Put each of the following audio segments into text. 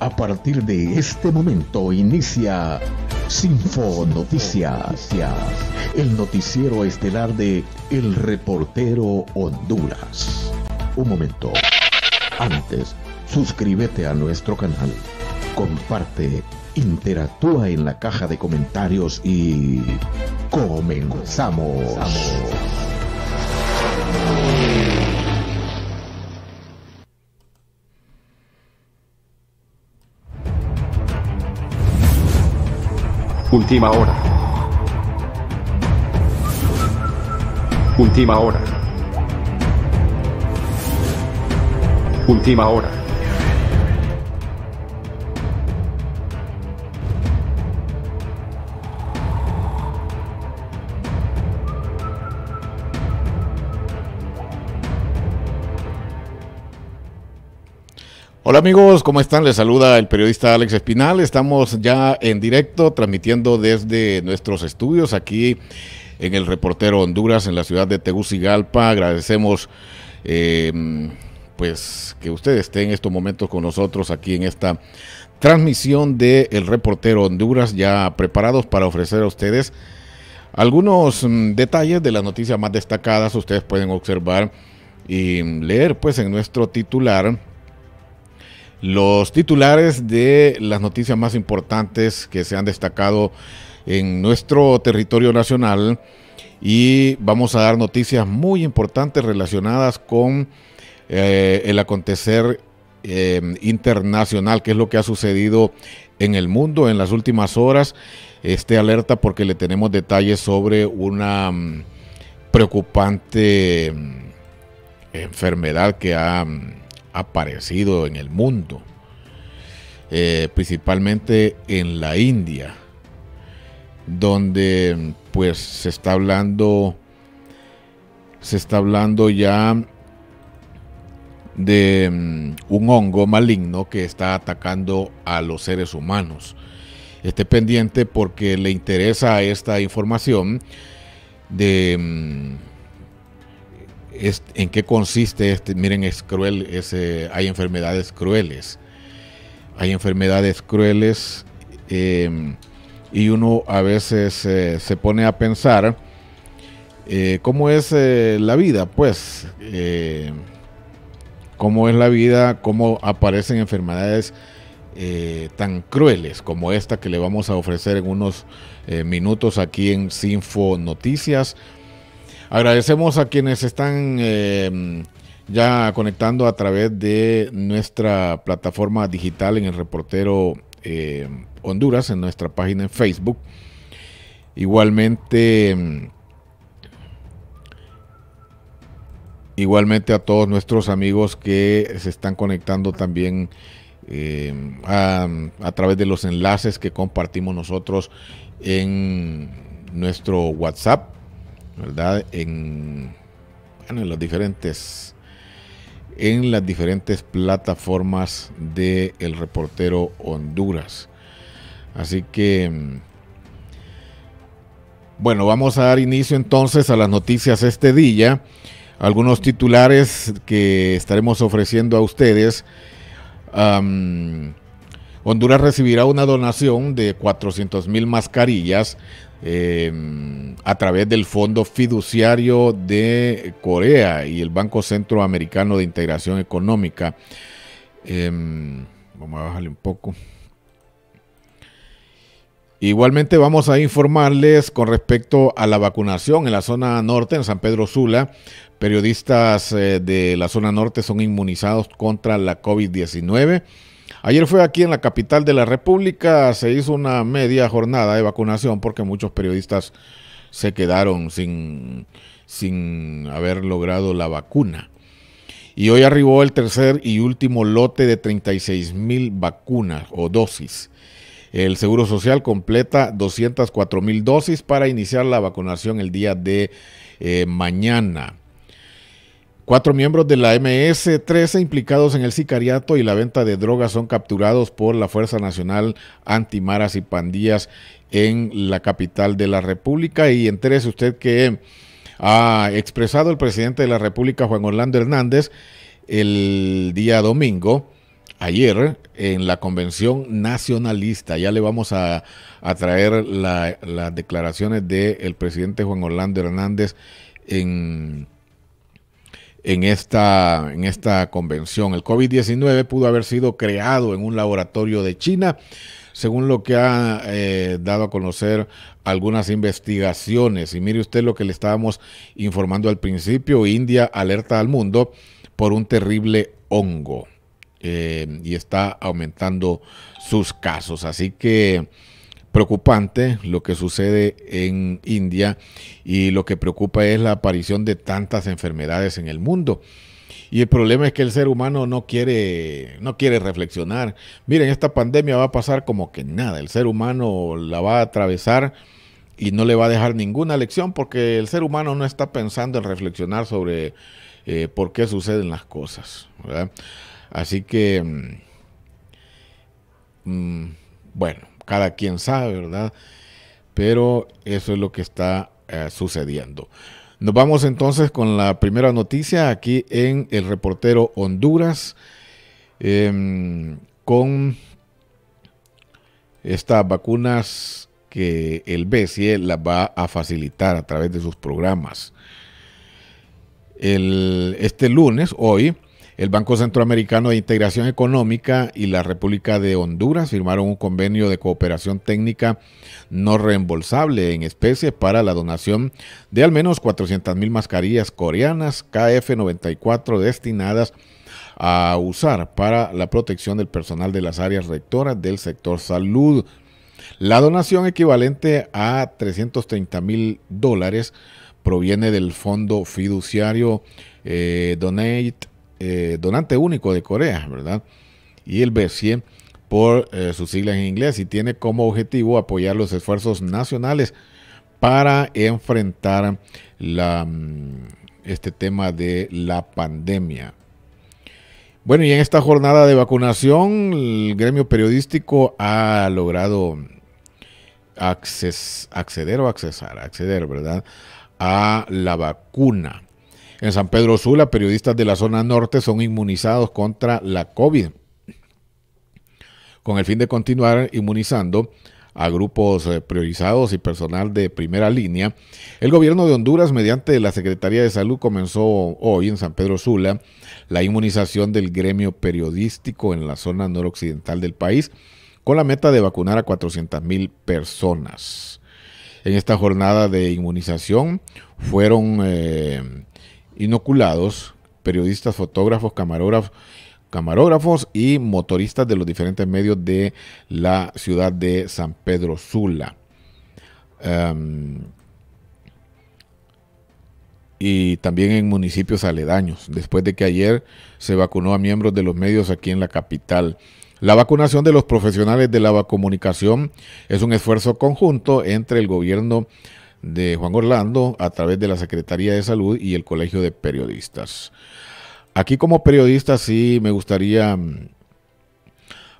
A partir de este momento inicia Sinfo Noticias, el noticiero estelar de El Reportero Honduras. Un momento. Antes, suscríbete a nuestro canal, comparte, interactúa en la caja de comentarios y comenzamos. Última hora. Última hora. Última hora. Hola amigos, ¿cómo están? Les saluda el periodista Alex Espinal. Estamos ya en directo transmitiendo desde nuestros estudios aquí en el Reportero Honduras, en la ciudad de Tegucigalpa. Agradecemos eh, pues que ustedes estén en estos momentos con nosotros aquí en esta transmisión de El Reportero Honduras, ya preparados para ofrecer a ustedes algunos mm, detalles de las noticias más destacadas. Ustedes pueden observar y leer pues en nuestro titular los titulares de las noticias más importantes que se han destacado en nuestro territorio nacional y vamos a dar noticias muy importantes relacionadas con eh, el acontecer eh, internacional, que es lo que ha sucedido en el mundo en las últimas horas. Esté alerta porque le tenemos detalles sobre una mm, preocupante mm, enfermedad que ha mm, aparecido en el mundo, eh, principalmente en la India, donde pues se está hablando, se está hablando ya de mm, un hongo maligno que está atacando a los seres humanos. Esté pendiente porque le interesa esta información de mm, en qué consiste este, miren, es cruel, eh, hay enfermedades crueles. Hay enfermedades crueles em, y uno a veces eh, se pone a pensar eh, cómo es la vida, pues, em, cómo es la vida, cómo aparecen enfermedades tan crueles como esta que le vamos a ofrecer en unos minutos aquí en Sinfo Noticias. Agradecemos a quienes están em, ya conectando a través de nuestra plataforma digital en el reportero em, Honduras, en nuestra página en Facebook. Igualmente, em, igualmente a todos nuestros amigos que se están conectando también a través de los enlaces que compartimos nosotros en nuestro WhatsApp ¿verdad? En, en los diferentes en las diferentes plataformas del El Reportero Honduras. Así que, mm, bueno, vamos a dar inicio entonces a las noticias este día. Algunos titulares que estaremos ofreciendo a ustedes. Honduras recibirá una donación de 400 mil mascarillas Em, a través del Fondo Fiduciario de Corea y el Banco Centroamericano de Integración Económica. Em, vamos a bajarle un poco. Igualmente vamos a informarles con respecto a la vacunación en la zona norte, en San Pedro Sula. Periodistas eh, de la zona norte son inmunizados contra la COVID-19. Ayer fue aquí en la capital de la República, se hizo una media jornada de vacunación porque muchos periodistas se quedaron sin, sin haber logrado la vacuna. Y hoy arribó el tercer y último lote de 36 mil vacunas o dosis. El Seguro Social completa 204 mil dosis para iniciar la vacunación el día de eh, mañana. Cuatro miembros de la MS-13 implicados en el sicariato y la venta de drogas son capturados por la Fuerza Nacional Antimaras y Pandillas en la capital de la República. Y entérese usted que ha expresado el presidente de la República, Juan Orlando Hernández, el día domingo, ayer, en la convención nacionalista. Ya le vamos a, traer las declaraciones del presidente Juan Orlando Hernández en en esta, en esta convención. El COVID-19 pudo haber sido creado en un laboratorio de China, según lo que ha eh, dado a conocer algunas investigaciones. Y mire usted lo que le estábamos informando al principio, India alerta al mundo por un terrible hongo eh, y está aumentando sus casos. Así que preocupante lo que sucede en India y lo que preocupa es la aparición de tantas enfermedades en el mundo. Y el problema es que el ser humano no quiere, no quiere reflexionar. Miren, esta pandemia va a pasar como que nada. El ser humano la va a atravesar y no le va a dejar ninguna lección porque el ser humano no está pensando en reflexionar sobre eh, por qué suceden las cosas. Así que, mm, mm, bueno, cada quien sabe, ¿verdad? Pero eso es lo que está eh, sucediendo. Nos vamos entonces con la primera noticia aquí en El Reportero Honduras em, con estas vacunas que el BCE las va a facilitar a través de sus programas. este lunes, hoy, el Banco Centroamericano de Integración Económica y la República de Honduras firmaron un convenio de cooperación técnica no reembolsable en especie para la donación de al menos 400.000 mascarillas coreanas KF94 destinadas a usar para la protección del personal de las áreas rectoras del sector salud. La donación equivalente a 330 mil dólares proviene del fondo fiduciario eh, Donate eh, donante único de Corea, ¿verdad? Y el B100 por eh, sus siglas en inglés y tiene como objetivo apoyar los esfuerzos nacionales para enfrentar la, mm, este tema de la pandemia. Bueno, y en esta jornada de vacunación, el gremio periodístico ha logrado acceder o accesar, acceder, ¿verdad? A la vacuna. En San Pedro Sula, periodistas de la zona norte son inmunizados contra la COVID, con el fin de continuar inmunizando a grupos eh, priorizados y personal de primera línea. El gobierno de Honduras, mediante la Secretaría de Salud, comenzó hoy en San Pedro Sula la inmunización del gremio periodístico en la zona noroccidental del país, con la meta de vacunar a 400 mil personas. En esta jornada de inmunización fueron eh, inoculados periodistas, fotógrafos, camarógrafos, y motoristas de los diferentes medios de la ciudad de San Pedro Sula. Em, y también en municipios aledaños, después de que ayer se vacunó a miembros de los medios aquí en la capital. La vacunación de los profesionales de la comunicación es un esfuerzo conjunto entre el gobierno de Juan Orlando a través de la Secretaría de Salud y el Colegio de Periodistas. Aquí como periodista sí me gustaría mm,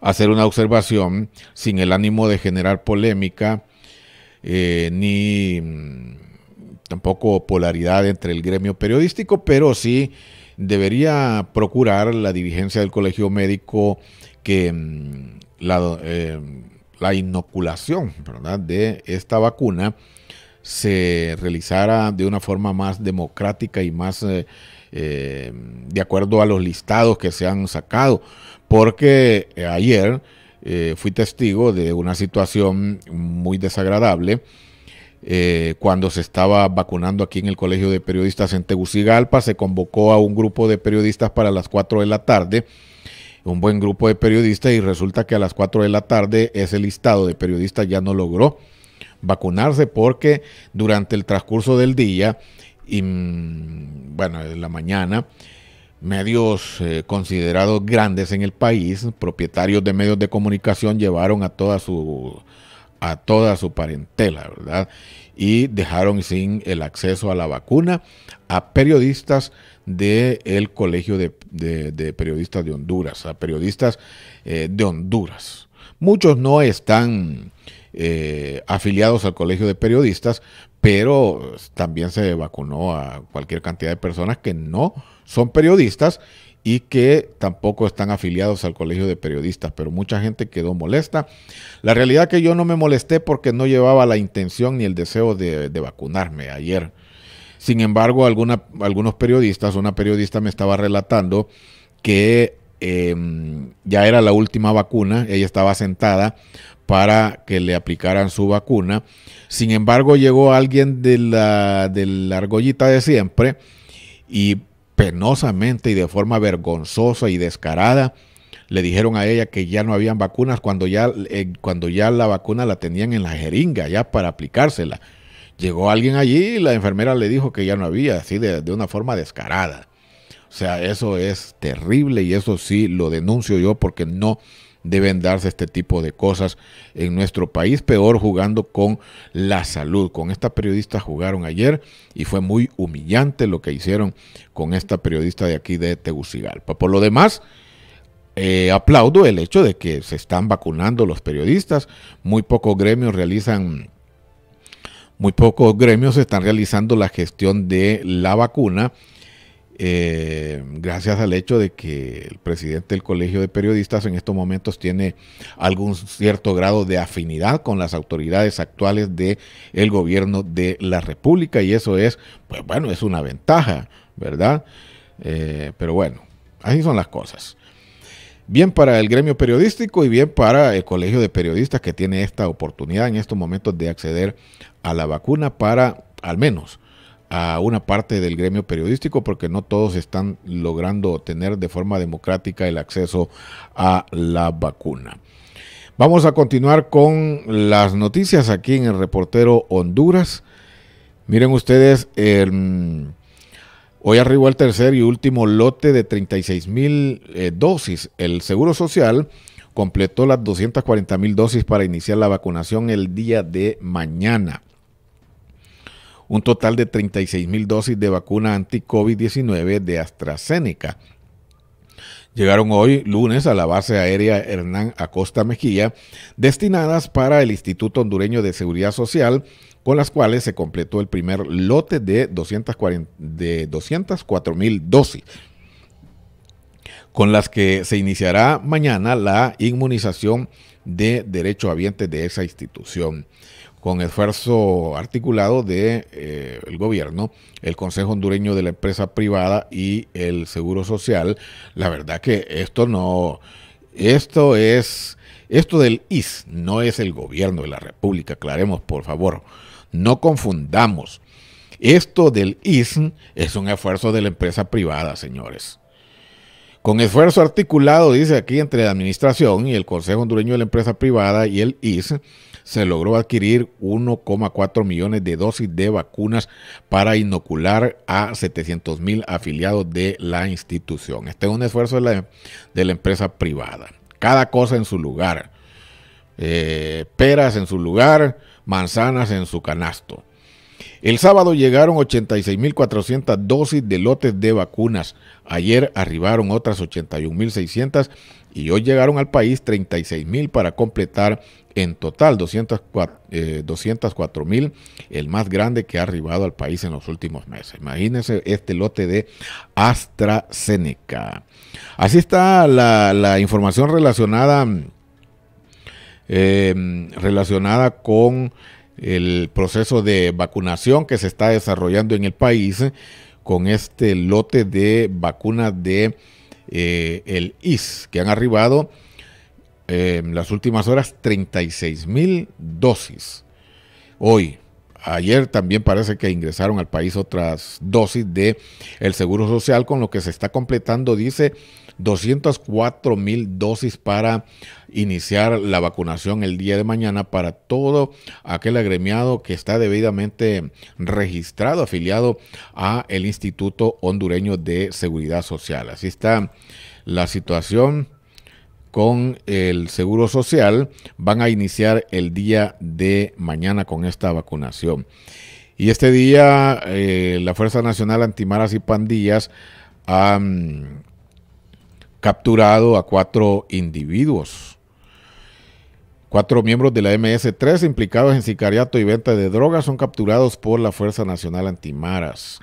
hacer una observación sin el ánimo de generar polémica eh, ni mm, tampoco polaridad entre el gremio periodístico, pero sí debería procurar la dirigencia del colegio médico que mm, eh, la, inoculación de esta vacuna se realizara de una forma más democrática y más eh, eh, de acuerdo a los listados que se han sacado. Porque eh, ayer fui testigo de una situación muy desagradable cuando se estaba vacunando aquí en el Colegio de Periodistas en Tegucigalpa. Se convocó a un grupo de periodistas para las 4 de la tarde un buen grupo de periodistas y resulta que a las 4 de la tarde ese listado de periodistas ya no logró vacunarse porque durante el transcurso del día y, mm, bueno, en la mañana, medios eh, considerados grandes en el país, propietarios de medios de comunicación, llevaron a toda su a toda su parentela, ¿verdad? Y dejaron sin el acceso a la vacuna a periodistas del el Colegio de, Periodistas de Honduras, a periodistas eh, de Honduras. Muchos no están eh, afiliados al Colegio de Periodistas, pero también se vacunó a cualquier cantidad de personas que no son periodistas y que tampoco están afiliados al colegio de periodistas, pero mucha gente quedó molesta. La realidad es que yo no me molesté porque no llevaba la intención ni el deseo de, vacunarme ayer. Sin embargo, algunos periodistas, una periodista me estaba relatando que em, ya era la última vacuna, ella estaba sentada para que le aplicaran su vacuna. Sin embargo, llegó alguien de la, de la argollita de siempre y penosamente y de forma vergonzosa y descarada le dijeron a ella que ya no habían vacunas cuando ya, eh, cuando ya la vacuna la tenían en la jeringa, ya para aplicársela. Llegó alguien allí y la enfermera le dijo que ya no había, así de, de una forma descarada. O sea, eso es terrible y eso sí lo denuncio yo porque no deben darse este tipo de cosas en nuestro país, peor jugando con la salud. Con esta periodista jugaron ayer y fue muy humillante lo que hicieron con esta periodista de aquí de Tegucigalpa. Por lo demás, eh, aplaudo el hecho de que se están vacunando los periodistas, muy pocos gremios realizan... Muy pocos gremios están realizando la gestión de la vacuna eh, gracias al hecho de que el presidente del Colegio de Periodistas en estos momentos tiene algún cierto grado de afinidad con las autoridades actuales del gobierno de la República y eso es, pues bueno, es una ventaja, ¿verdad? Eh, pero bueno, así son las cosas. Bien para el gremio periodístico y bien para el Colegio de Periodistas que tiene esta oportunidad en estos momentos de acceder a la vacuna para al menos a una parte del gremio periodístico porque no todos están logrando tener de forma democrática el acceso a la vacuna. Vamos a continuar con las noticias aquí en el reportero Honduras. Miren ustedes, em, hoy arribó el tercer y último lote de 36 mil eh, dosis. El Seguro Social completó las 240 mil dosis para iniciar la vacunación el día de mañana un total de 36 mil dosis de vacuna anti-COVID-19 de AstraZeneca. Llegaron hoy, lunes, a la base aérea Hernán Acosta Mejía, destinadas para el Instituto Hondureño de Seguridad Social, con las cuales se completó el primer lote de, 204 mil dosis con las que se iniciará mañana la inmunización de habientes de esa institución con esfuerzo articulado del de, eh, el gobierno, el Consejo Hondureño de la Empresa Privada y el Seguro Social. La verdad que esto no, esto es, esto del IS no es el gobierno de la República, aclaremos por favor, no confundamos. Esto del IS es un esfuerzo de la empresa privada, señores. Con esfuerzo articulado, dice aquí, entre la Administración y el Consejo Hondureño de la Empresa Privada y el IS, se logró adquirir 1,4 millones de dosis de vacunas para inocular a 700 mil afiliados de la institución. Este es un esfuerzo de la, empresa privada. Cada cosa en su lugar. Eh, peras en su lugar, manzanas en su canasto. El sábado llegaron 86.400 dosis de lotes de vacunas. Ayer arribaron otras 81.600 y hoy llegaron al país 36.000 para completar en total 204.000, eh, mil, el más grande que ha arribado al país en los últimos meses. Imagínense este lote de AstraZeneca. Así está la, información relacionada, mm, eh, mm, relacionada con el proceso de vacunación que se está desarrollando en el país con este lote de vacunas de eh, IS que han arribado eh, en las últimas horas 36 mil dosis. Hoy, ayer también parece que ingresaron al país otras dosis de el Seguro Social con lo que se está completando dice 204 mil dosis para iniciar la vacunación el día de mañana para todo aquel agremiado que está debidamente registrado, afiliado a el Instituto Hondureño de Seguridad Social. Así está la situación con el Seguro Social. Van a iniciar el día de mañana con esta vacunación. Y este día eh, la Fuerza Nacional Antimaras y Pandillas ha capturado a cuatro individuos. Cuatro miembros de la MS-3 implicados en sicariato y venta de drogas son capturados por la Fuerza Nacional Antimaras.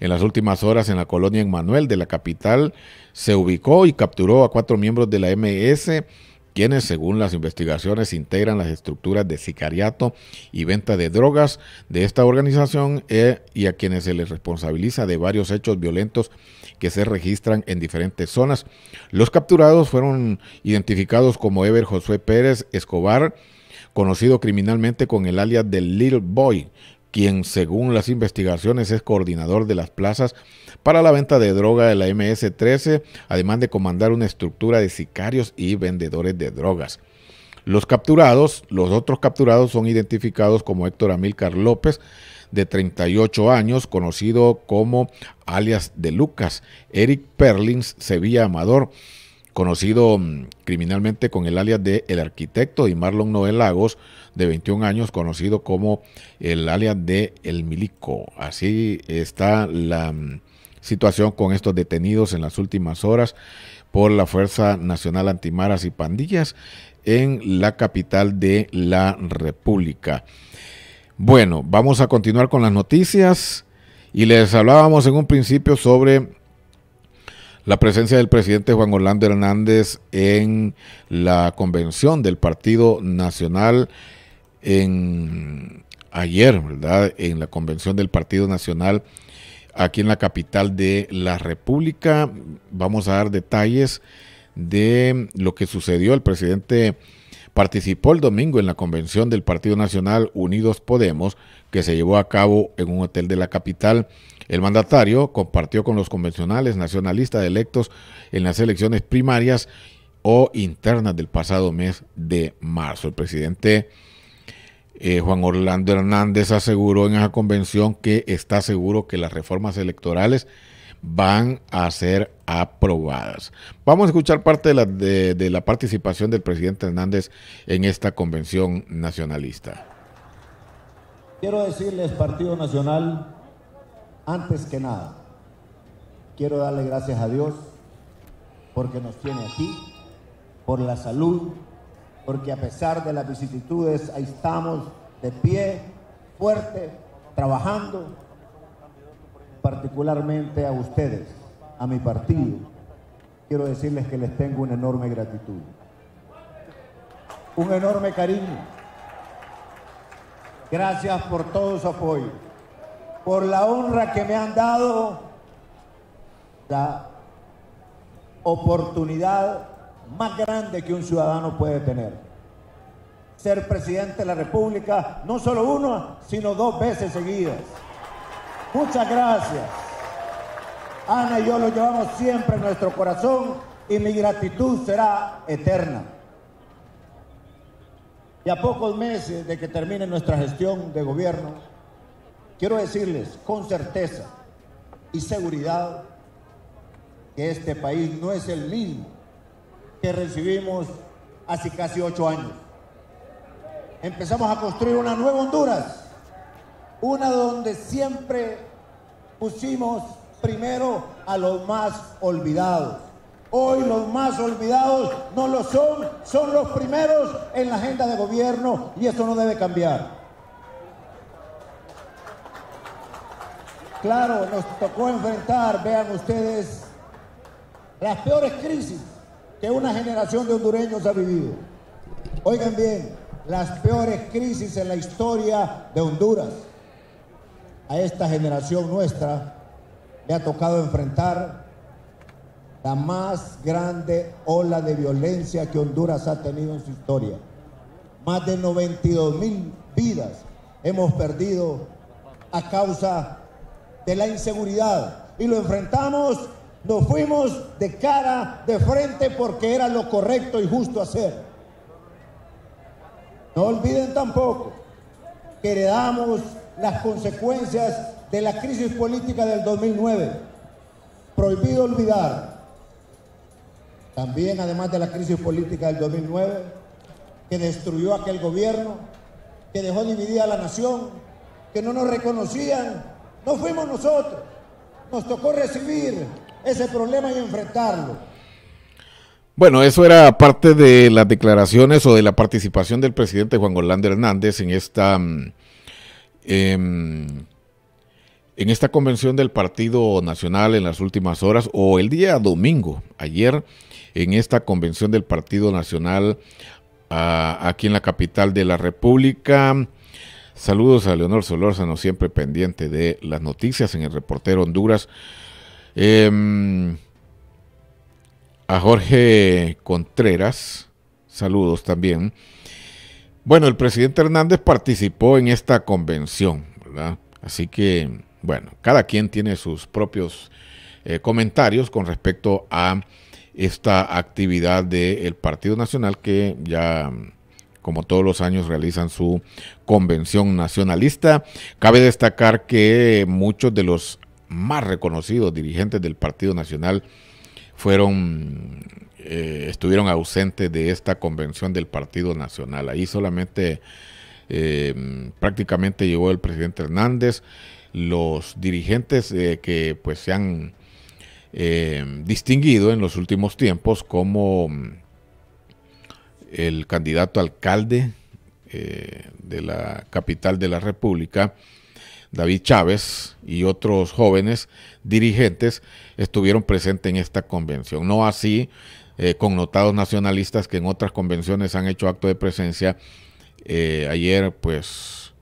En las últimas horas en la colonia Emmanuel de la capital se ubicó y capturó a cuatro miembros de la MS quienes, según las investigaciones, integran las estructuras de sicariato y venta de drogas de esta organización eh, y a quienes se les responsabiliza de varios hechos violentos que se registran en diferentes zonas. Los capturados fueron identificados como Ever Josué Pérez Escobar, conocido criminalmente con el alias de Little Boy, quien según las investigaciones es coordinador de las plazas para la venta de droga de la MS-13, además de comandar una estructura de sicarios y vendedores de drogas. Los capturados, los otros capturados son identificados como Héctor Amílcar López, de 38 años, conocido como alias de Lucas, Eric Perlins Sevilla Amador, conocido mm, criminalmente con el alias de El Arquitecto y Marlon Noel Lagos, de 21 años, conocido como el alias de El Milico. Así está la mm, situación con estos detenidos en las últimas horas por la Fuerza Nacional Antimaras y Pandillas en la capital de la República. Bueno, vamos a continuar con las noticias y les hablábamos en un principio sobre la presencia del presidente Juan Orlando Hernández en la convención del Partido Nacional en ayer, ¿verdad? En la convención del Partido Nacional aquí en la capital de la República. Vamos a dar detalles de lo que sucedió. El presidente participó el domingo en la convención del Partido Nacional Unidos Podemos que se llevó a cabo en un hotel de la capital el mandatario compartió con los convencionales nacionalistas electos en las elecciones primarias o internas del pasado mes de marzo. El presidente eh, Juan Orlando Hernández aseguró en esa convención que está seguro que las reformas electorales van a ser aprobadas. Vamos a escuchar parte de la, de la participación del presidente Hernández en esta convención nacionalista. Quiero decirles, Partido Nacional, antes que nada, quiero darle gracias a Dios porque nos tiene aquí, por la salud, porque a pesar de las vicisitudes, ahí estamos de pie, fuerte, trabajando, particularmente a ustedes, a mi partido. Quiero decirles que les tengo una enorme gratitud, un enorme cariño. Gracias por todo su apoyo por la honra que me han dado, la oportunidad más grande que un ciudadano puede tener. Ser presidente de la República, no solo una, sino dos veces seguidas. Muchas gracias. Ana y yo lo llevamos siempre en nuestro corazón y mi gratitud será eterna. Y a pocos meses de que termine nuestra gestión de gobierno, Quiero decirles con certeza y seguridad que este país no es el mismo que recibimos hace casi ocho años. Empezamos a construir una nueva Honduras, una donde siempre pusimos primero a los más olvidados. Hoy los más olvidados no lo son, son los primeros en la agenda de gobierno y eso no debe cambiar. Claro, nos tocó enfrentar, vean ustedes, las peores crisis que una generación de hondureños ha vivido. Oigan bien, las peores crisis en la historia de Honduras. A esta generación nuestra le ha tocado enfrentar la más grande ola de violencia que Honduras ha tenido en su historia. Más de 92 mil vidas hemos perdido a causa de la inseguridad. Y lo enfrentamos, nos fuimos de cara, de frente, porque era lo correcto y justo hacer. No olviden tampoco que heredamos las consecuencias de la crisis política del 2009. Prohibido olvidar, también además de la crisis política del 2009, que destruyó aquel gobierno, que dejó dividida a la nación, que no nos reconocían no fuimos nosotros. Nos tocó recibir ese problema y enfrentarlo. Bueno, eso era parte de las declaraciones o de la participación del presidente Juan Orlando Hernández en esta, mm, em, en esta convención del Partido Nacional en las últimas horas o el día domingo, ayer, en esta convención del Partido Nacional ah, aquí en la capital de la República. Saludos a Leonor Solórzano, siempre pendiente de las noticias en el reportero Honduras. Em, a Jorge Contreras, saludos también. Bueno, el presidente Hernández participó en esta convención, ¿verdad? Así que, bueno, cada quien tiene sus propios eh, comentarios con respecto a esta actividad del Partido Nacional que ya como todos los años realizan su convención nacionalista. Cabe destacar que muchos de los más reconocidos dirigentes del Partido Nacional fueron eh, estuvieron ausentes de esta convención del Partido Nacional. Ahí solamente eh, prácticamente llegó el presidente Hernández, los dirigentes eh, que pues se han distinguido en los últimos tiempos como el candidato alcalde eh, de la capital de la República, David Chávez y otros jóvenes dirigentes estuvieron presentes en esta convención. No así eh, connotados nacionalistas que en otras convenciones han hecho acto de presencia. Eh, ayer, pues,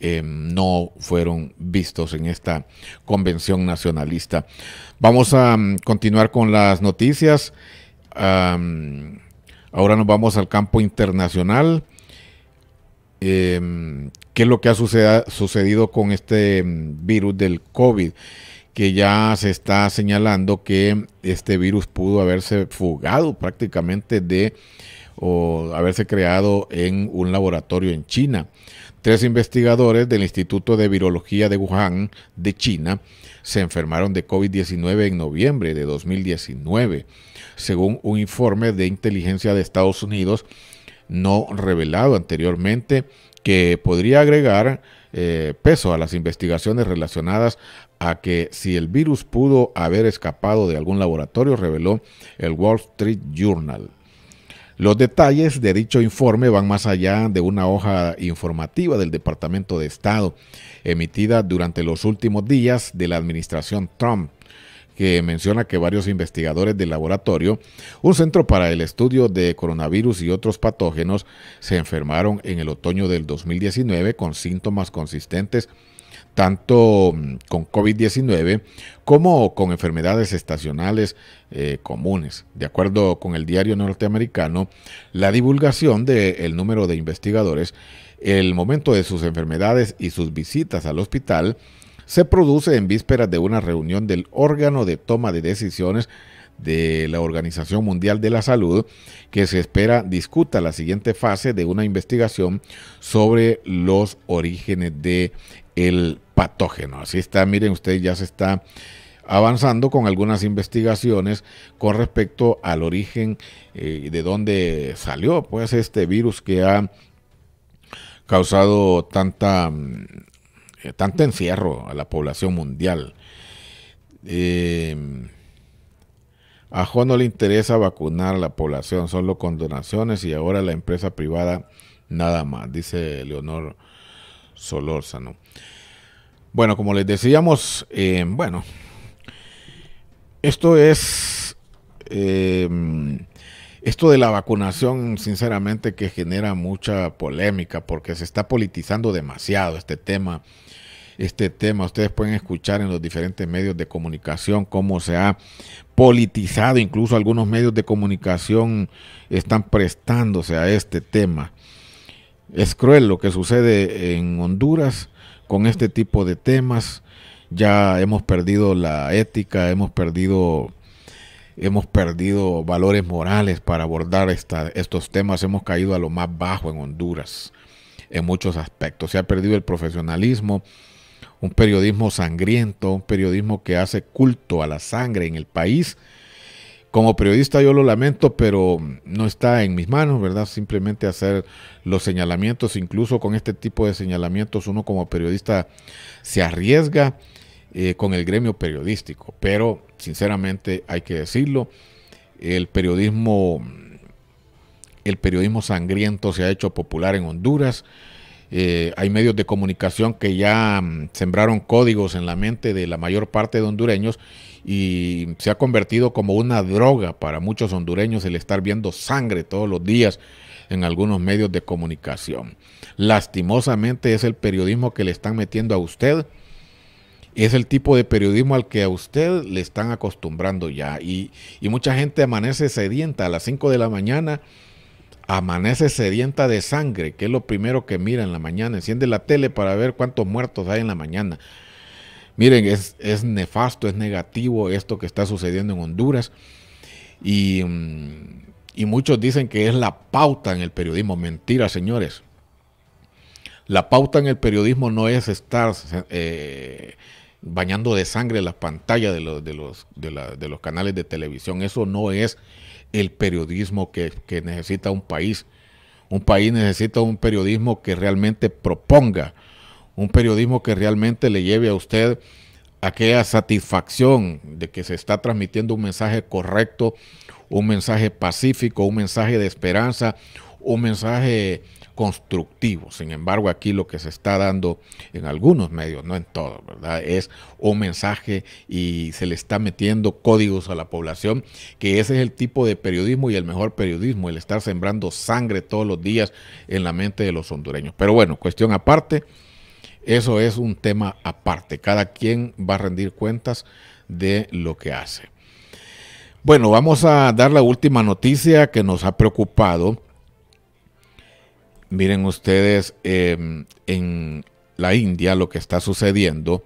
em, no fueron vistos en esta convención nacionalista. Vamos a mm, continuar con las noticias. Ahora nos vamos al campo internacional. Em, ¿Qué es lo que ha sucedido con este em, virus del COVID? Que ya se está señalando que este virus pudo haberse fugado prácticamente de o haberse creado en un laboratorio en China. Tres investigadores del Instituto de Virología de Wuhan, de China, se enfermaron de COVID-19 en noviembre de 2019, según un informe de inteligencia de Estados Unidos no revelado anteriormente que podría agregar eh, peso a las investigaciones relacionadas a que si el virus pudo haber escapado de algún laboratorio, reveló el Wall Street Journal. Los detalles de dicho informe van más allá de una hoja informativa del Departamento de Estado emitida durante los últimos días de la administración Trump que menciona que varios investigadores del laboratorio, un centro para el estudio de coronavirus y otros patógenos, se enfermaron en el otoño del 2019 con síntomas consistentes tanto mm, con COVID-19 como con enfermedades estacionales eh, comunes. De acuerdo con el diario norteamericano, la divulgación del número de investigadores, el momento de sus enfermedades y sus visitas al hospital se produce en vísperas de una reunión del órgano de toma de decisiones de la Organización Mundial de la Salud, que se espera discuta la siguiente fase de una investigación sobre los orígenes de el patógeno. Así está, miren, usted ya se está avanzando con algunas investigaciones con respecto al origen eh, de dónde salió pues este virus que ha causado tanta mm, eh, tanto encierro a la población mundial. Eh, a Jo no le interesa vacunar a la población, solo con donaciones y ahora la empresa privada nada más, dice Leonor Solórzano. Bueno, como les decíamos, eh, bueno, esto es, eh, esto de la vacunación, sinceramente, que genera mucha polémica porque se está politizando demasiado este tema. Este tema, ustedes pueden escuchar en los diferentes medios de comunicación cómo se ha politizado, incluso algunos medios de comunicación están prestándose a este tema. Es cruel lo que sucede en Honduras con este tipo de temas. Ya hemos perdido la ética, hemos perdido hemos perdido valores morales para abordar estos temas, hemos caído a lo más bajo en Honduras en muchos aspectos. Se ha perdido el profesionalismo, un periodismo sangriento, un periodismo que hace culto a la sangre en el país como periodista yo lo lamento, pero no está en mis manos, ¿verdad? Simplemente hacer los señalamientos, incluso con este tipo de señalamientos uno como periodista se arriesga eh, con el gremio periodístico, pero sinceramente hay que decirlo, el periodismo, el periodismo sangriento se ha hecho popular en Honduras. Eh, hay medios de comunicación que ya mm, sembraron códigos en la mente de la mayor parte de hondureños y se ha convertido como una droga para muchos hondureños el estar viendo sangre todos los días en algunos medios de comunicación. Lastimosamente es el periodismo que le están metiendo a usted, es el tipo de periodismo al que a usted le están acostumbrando ya y, mucha gente amanece sedienta a las 5 de la mañana amanece sedienta de sangre, que es lo primero que mira en la mañana. Enciende la tele para ver cuántos muertos hay en la mañana. Miren, es, nefasto, es negativo esto que está sucediendo en Honduras. Mm, y, muchos dicen que es la pauta en el periodismo. Mentira, señores. La pauta en el periodismo no es estar eh, bañando de sangre las pantallas de los, de, los, canales de televisión. Eso no es el periodismo que, que necesita un país. Un país necesita un periodismo que realmente proponga un periodismo que realmente le lleve a usted aquella satisfacción de que se está transmitiendo un mensaje correcto, un mensaje pacífico, un mensaje de esperanza, un mensaje constructivo. Sin embargo, aquí lo que se está dando en algunos medios, no en todos, ¿verdad? Es un mensaje y se le está metiendo códigos a la población, que ese es el tipo de periodismo y el mejor periodismo, el estar sembrando sangre todos los días en la mente de los hondureños. Pero bueno, cuestión aparte. Eso es un tema aparte. Cada quien va a rendir cuentas de lo que hace. Bueno, vamos a dar la última noticia que nos ha preocupado. Miren ustedes em, en la India lo que está sucediendo.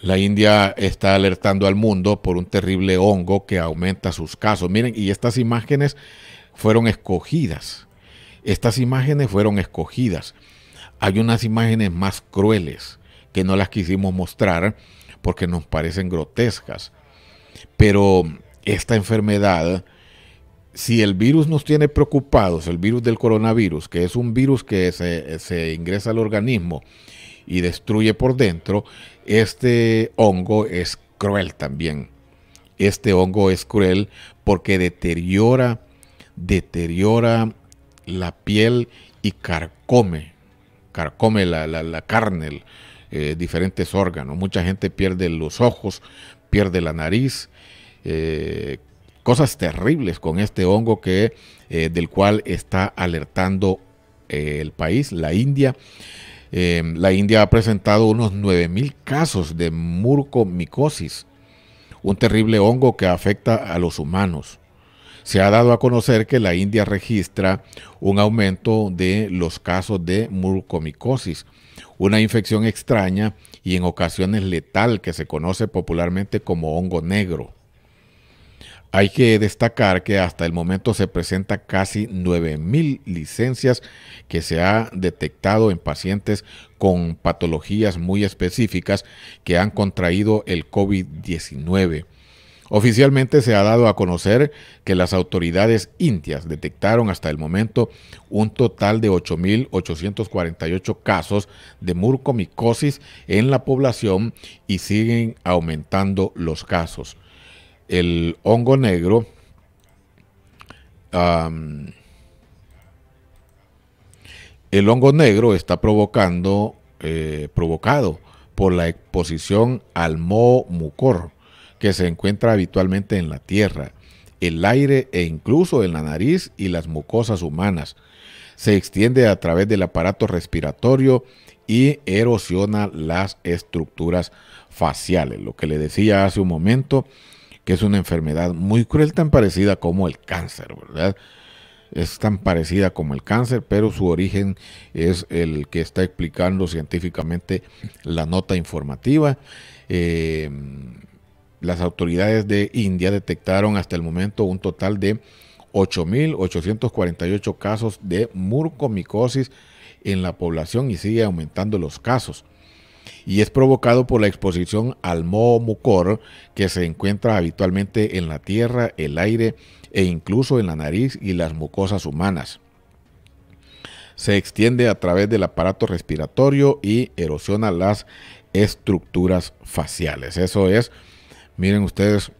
La India está alertando al mundo por un terrible hongo que aumenta sus casos. Miren, y estas imágenes fueron escogidas. Estas imágenes fueron escogidas hay unas imágenes más crueles que no las quisimos mostrar porque nos parecen grotescas. Pero esta enfermedad, si el virus nos tiene preocupados, el virus del coronavirus, que es un virus que se, se ingresa al organismo y destruye por dentro, este hongo es cruel también. Este hongo es cruel porque deteriora, deteriora la piel y carcome come la, la, carne, eh, diferentes órganos. Mucha gente pierde los ojos, pierde la nariz, eh, cosas terribles con este hongo que eh, del cual está alertando el país, la India. Em, la India ha presentado unos 9.000 casos de murcomicosis, un terrible hongo que afecta a los humanos se ha dado a conocer que la India registra un aumento de los casos de murcomicosis, una infección extraña y en ocasiones letal que se conoce popularmente como hongo negro. Hay que destacar que hasta el momento se presentan casi 9.000 licencias que se ha detectado en pacientes con patologías muy específicas que han contraído el COVID-19 Oficialmente se ha dado a conocer que las autoridades indias detectaron hasta el momento un total de 8.848 casos de murcomicosis en la población y siguen aumentando los casos. El hongo negro... el hongo negro está provocando, eh, provocado por la exposición al moho mucor, que se encuentra habitualmente en la tierra, el aire e incluso en la nariz y las mucosas humanas. Se extiende a través del aparato respiratorio y erosiona las estructuras faciales. Lo que le decía hace un momento, que es una enfermedad muy cruel, tan parecida como el cáncer, ¿verdad? Es tan parecida como el cáncer, pero su origen es el que está explicando científicamente la nota informativa. Eh, las autoridades de India detectaron hasta el momento un total de 8.848 casos de murcomicosis en la población y sigue aumentando los casos. Y es provocado por la exposición al moho mucor que se encuentra habitualmente en la tierra, el aire e incluso en la nariz y las mucosas humanas. Se extiende a través del aparato respiratorio y erosiona las estructuras faciales. Eso es Miren ustedes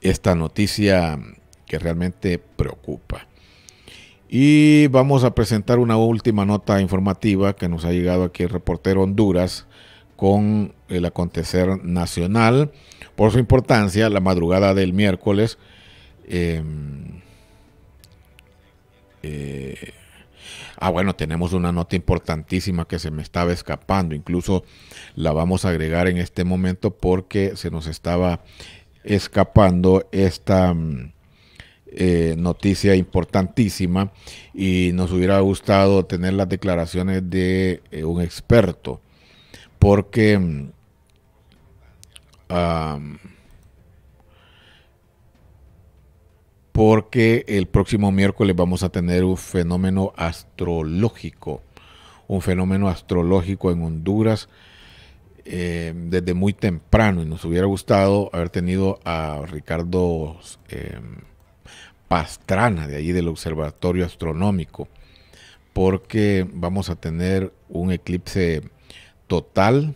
esta noticia que realmente preocupa. Y vamos a presentar una última nota informativa que nos ha llegado aquí el reportero Honduras con el acontecer nacional. Por su importancia, la madrugada del miércoles, em, eh, Ah, bueno, tenemos una nota importantísima que se me estaba escapando. Incluso la vamos a agregar en este momento porque se nos estaba escapando esta mm, eh, noticia importantísima y nos hubiera gustado tener las declaraciones de eh, un experto porque... Mm, porque el próximo miércoles vamos a tener un fenómeno astrológico, un fenómeno astrológico en Honduras eh, desde muy temprano y nos hubiera gustado haber tenido a Ricardo em, Pastrana de allí del Observatorio Astronómico, porque vamos a tener un eclipse total,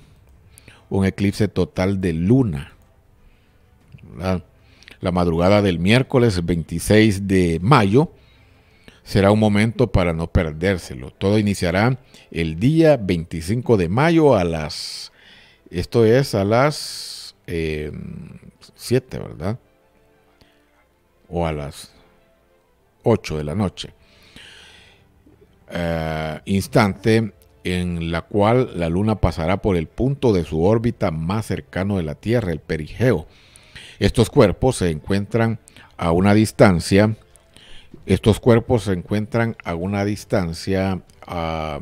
un eclipse total de luna la madrugada del miércoles 26 de mayo, será un momento para no perdérselo. Todo iniciará el día 25 de mayo a las, esto es a las 7, eh, ¿verdad? O a las 8 de la noche. Eh, instante en la cual la Luna pasará por el punto de su órbita más cercano de la Tierra, el perigeo estos cuerpos se encuentran a una distancia, estos cuerpos se encuentran a una distancia a,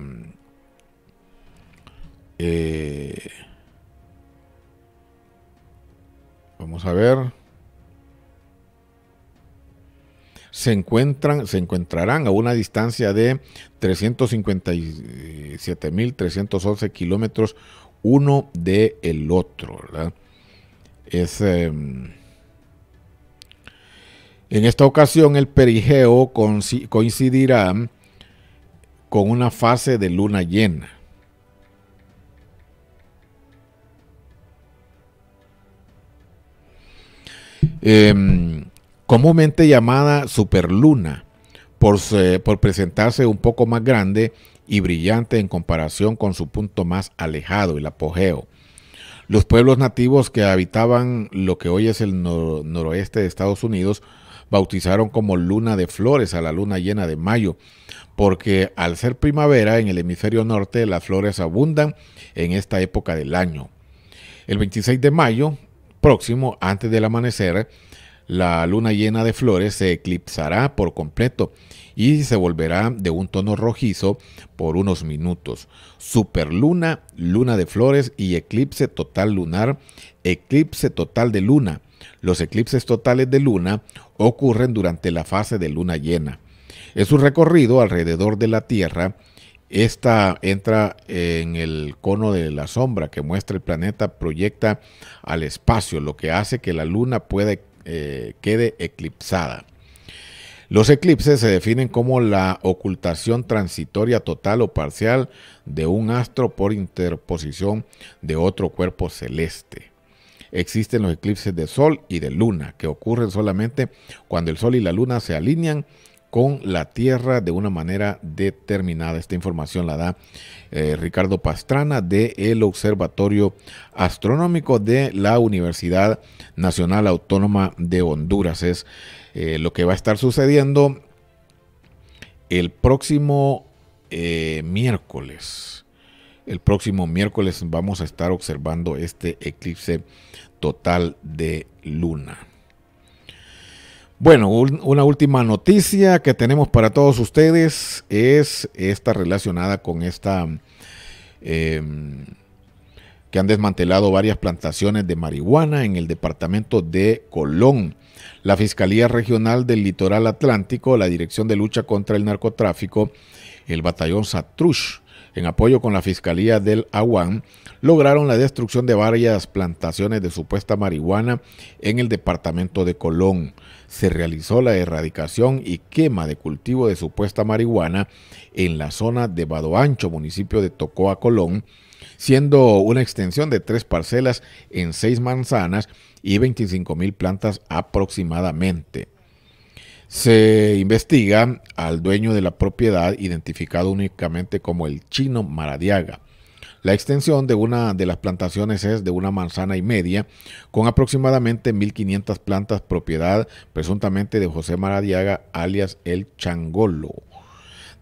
eh, vamos a ver. Se encuentran, se encontrarán a una distancia de 357.311 kilómetros uno del otro, ¿verdad? Em, en esta ocasión el perigeo coincidirá con una fase de luna llena. Em, comúnmente llamada superluna, por presentarse un poco más grande y brillante en comparación con su punto más alejado, el apogeo. Los pueblos nativos que habitaban lo que hoy es el noroeste de Estados Unidos bautizaron como luna de flores a la luna llena de mayo, porque al ser primavera en el hemisferio norte las flores abundan en esta época del año. El 26 de mayo próximo, antes del amanecer, la luna llena de flores se eclipsará por completo y se volverá de un tono rojizo por unos minutos. Superluna, luna de flores y eclipse total lunar, eclipse total de luna. Los eclipses totales de luna ocurren durante la fase de luna llena. Es un recorrido alrededor de la Tierra. Esta entra en el cono de la sombra que muestra el planeta, proyecta al espacio, lo que hace que la luna pueda eh, quede eclipsada. Los eclipses se definen como la ocultación transitoria total o parcial de un astro por interposición de otro cuerpo celeste. Existen los eclipses de Sol y de Luna, que ocurren solamente cuando el Sol y la Luna se alinean con la tierra de una manera determinada. Esta información la da eh, Ricardo Pastrana del el Observatorio Astronómico de la Universidad Nacional Autónoma de Honduras. Es eh, lo que va a estar sucediendo el próximo eh, miércoles. El próximo miércoles vamos a estar observando este eclipse total de luna. Bueno, una última noticia que tenemos para todos ustedes es esta relacionada con esta... Em, que han desmantelado varias plantaciones de marihuana en el departamento de Colón. La Fiscalía Regional del Litoral Atlántico, la Dirección de Lucha contra el Narcotráfico, el Batallón Satrush en apoyo con la Fiscalía del Aguán, lograron la destrucción de varias plantaciones de supuesta marihuana en el departamento de Colón. Se realizó la erradicación y quema de cultivo de supuesta marihuana en la zona de Ancho, municipio de Tocoa, Colón, siendo una extensión de tres parcelas en seis manzanas y 25 mil plantas aproximadamente. Se investiga al dueño de la propiedad, identificado únicamente como el chino Maradiaga. La extensión de una de las plantaciones es de una manzana y media, con aproximadamente 1.500 plantas propiedad presuntamente de José Maradiaga, alias El Changolo.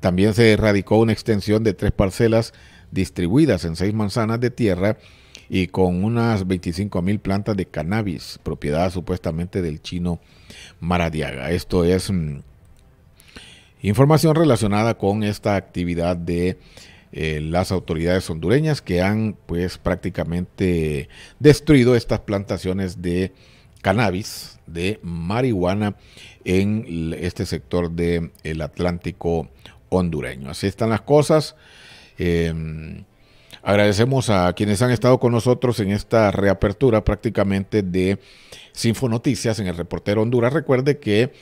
También se erradicó una extensión de tres parcelas distribuidas en seis manzanas de tierra y con unas 25 mil plantas de cannabis, propiedad supuestamente del chino Maradiaga. Esto es mm, información relacionada con esta actividad de eh, las autoridades hondureñas que han pues prácticamente destruido estas plantaciones de cannabis, de marihuana en este sector del Atlántico hondureño. Así están las cosas. Em, Agradecemos a quienes han estado con nosotros en esta reapertura prácticamente de Sinfonoticias en el reportero Honduras. Recuerde que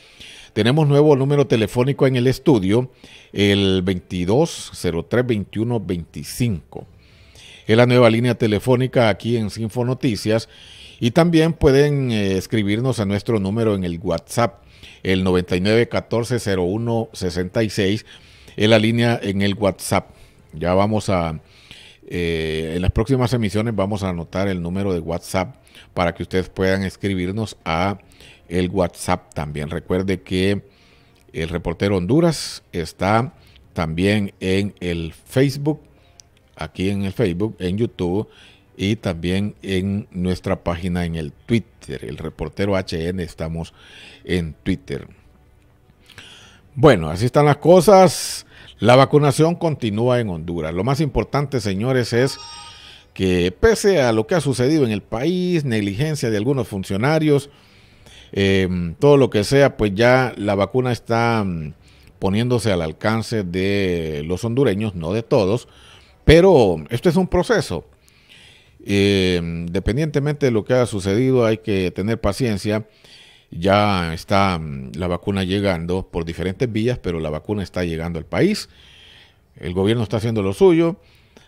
tenemos nuevo número telefónico en el estudio, el 25. Es la nueva línea telefónica aquí en Sinfonoticias. Y también pueden eh, escribirnos a nuestro número en el WhatsApp, el 99140166, es la línea en el WhatsApp. Ya vamos a eh, en las próximas emisiones vamos a anotar el número de WhatsApp para que ustedes puedan escribirnos a el WhatsApp también. Recuerde que el reportero Honduras está también en el Facebook, aquí en el Facebook, en YouTube y también en nuestra página en el Twitter. El reportero HN estamos en Twitter. Bueno, así están las cosas. La vacunación continúa en Honduras. Lo más importante, señores, es que pese a lo que ha sucedido en el país, negligencia de algunos funcionarios, em, todo lo que sea, pues ya la vacuna está mm, poniéndose al alcance de los hondureños, no de todos, pero esto es un proceso. Eh, dependientemente de lo que haya sucedido, hay que tener paciencia ya está mm, la vacuna llegando por diferentes vías, pero la vacuna está llegando al país. El gobierno está haciendo lo suyo,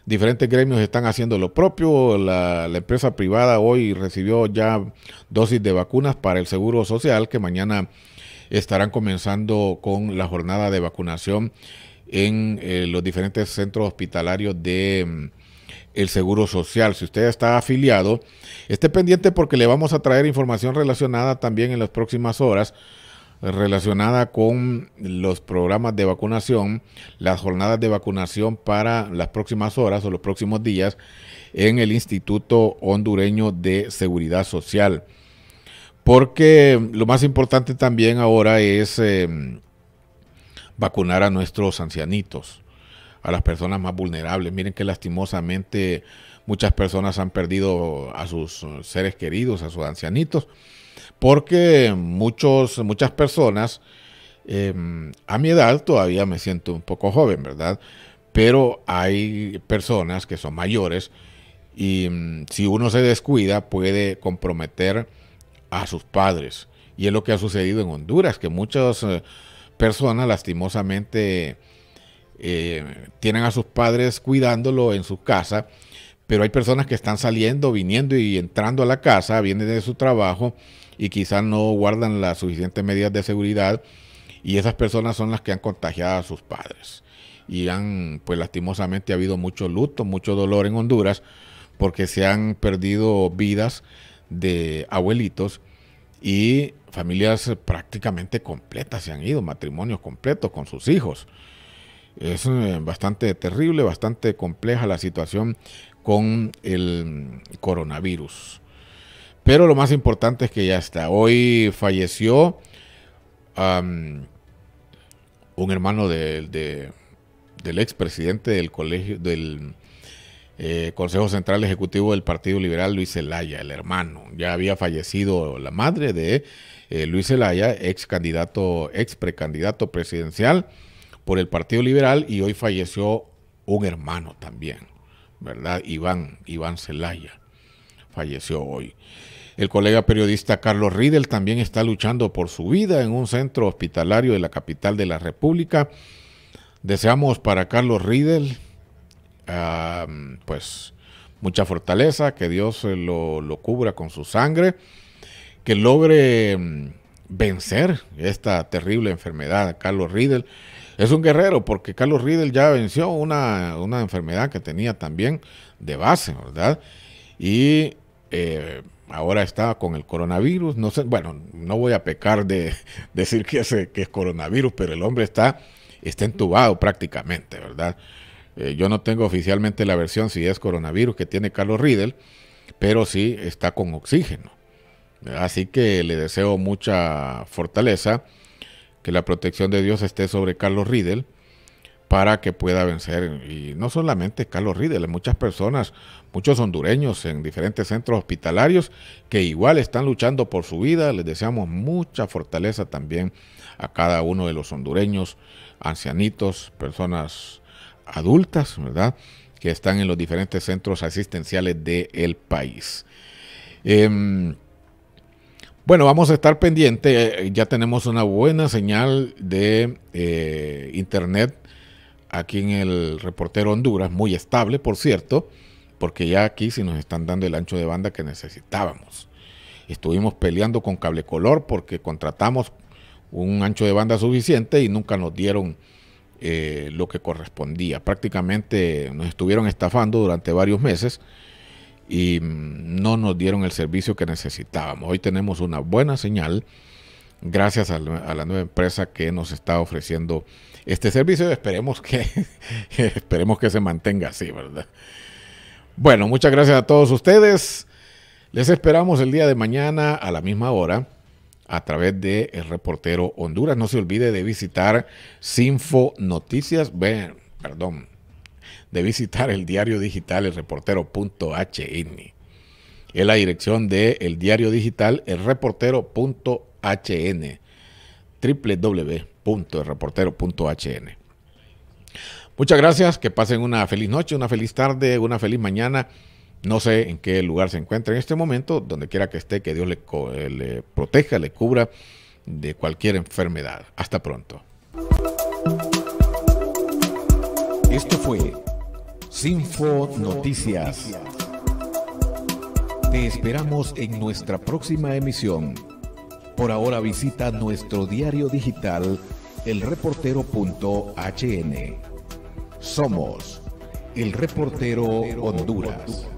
diferentes gremios están haciendo lo propio. La, empresa privada hoy recibió ya dosis de vacunas para el Seguro Social, que mañana estarán comenzando con la jornada de vacunación en eh, los diferentes centros hospitalarios de mm, el Seguro Social. Si usted está afiliado, esté pendiente porque le vamos a traer información relacionada también en las próximas horas relacionada con los programas de vacunación, las jornadas de vacunación para las próximas horas o los próximos días en el Instituto Hondureño de Seguridad Social. Porque lo más importante también ahora es eh, vacunar a nuestros ancianitos a las personas más vulnerables. Miren que lastimosamente muchas personas han perdido a sus seres queridos, a sus ancianitos, porque muchos, muchas personas, em, a mi edad todavía me siento un poco joven, ¿verdad? Pero hay personas que son mayores y em, si uno se descuida puede comprometer a sus padres. Y es lo que ha sucedido en Honduras, que muchas eh, personas lastimosamente eh, tienen a sus padres cuidándolo en su casa, pero hay personas que están saliendo, viniendo y entrando a la casa, vienen de su trabajo y quizás no guardan las suficientes medidas de seguridad y esas personas son las que han contagiado a sus padres. Y han, pues lastimosamente ha habido mucho luto, mucho dolor en Honduras, porque se han perdido vidas de abuelitos y familias prácticamente completas se han ido, matrimonios completos con sus hijos. Es eh, bastante terrible, bastante compleja la situación con el coronavirus. Pero lo más importante es que ya está. Hoy falleció un hermano de, del expresidente del colegio del eh, Consejo Central Ejecutivo del Partido Liberal, Luis Zelaya, el hermano. Ya había fallecido la madre de eh, Luis Zelaya, ex candidato, ex precandidato presidencial por el Partido Liberal y hoy falleció un hermano también, ¿verdad? Iván, Iván Celaya, falleció hoy. El colega periodista Carlos Riedel también está luchando por su vida en un centro hospitalario de la capital de la República. Deseamos para Carlos Riedel, pues, mucha fortaleza, que Dios eh, lo, lo cubra con su sangre, que logre mm, vencer esta terrible enfermedad, Carlos Riedel. Es un guerrero porque Carlos Riedel ya venció una, enfermedad que tenía también de base, ¿verdad? Y eh, ahora está con el coronavirus. No sé, bueno, no voy a pecar de decir que es, coronavirus, pero el hombre está, está entubado prácticamente, ¿verdad? Eh, yo no tengo oficialmente la versión si es coronavirus que tiene Carlos Riedel, pero sí está con oxígeno. Así que le deseo mucha fortaleza que la protección de Dios esté sobre Carlos Riddle para que pueda vencer. Y no solamente Carlos Riddle, muchas personas, muchos hondureños en diferentes centros hospitalarios que igual están luchando por su vida. Les deseamos mucha fortaleza también a cada uno de los hondureños, ancianitos, personas adultas, ¿verdad? Que están en los diferentes centros asistenciales del país. Em, bueno, vamos a estar pendiente. Eh, ya tenemos una buena señal de eh, internet aquí en el reportero Honduras, muy estable, por cierto, porque ya aquí sí nos están dando el ancho de banda que necesitábamos. Estuvimos peleando con cable color porque contratamos un ancho de banda suficiente y nunca nos dieron eh, lo que correspondía. Prácticamente nos estuvieron estafando durante varios meses y mm, no nos dieron el servicio que necesitábamos. Hoy tenemos una buena señal gracias a la, nueva empresa que nos está ofreciendo este servicio. Esperemos que, esperemos que se mantenga así, ¿verdad? Bueno, muchas gracias a todos ustedes. Les esperamos el día de mañana a la misma hora a través de El Reportero Honduras. No se olvide de visitar Sinfo Noticias. perdón, de visitar el diario digital El Reportero.hn. Es la dirección de el diario digital El Reportero.hn www.elreportero.hn. Muchas gracias, que pasen una feliz noche, una feliz tarde, una feliz mañana. No sé en qué lugar se encuentra en este momento, donde quiera que esté, que Dios le, eh, le proteja, le cubra de cualquier enfermedad. Hasta pronto. Esto fue Sinfo Noticias. Te esperamos en nuestra próxima emisión. Por ahora visita nuestro diario digital elreportero.hn. Somos El Reportero Honduras.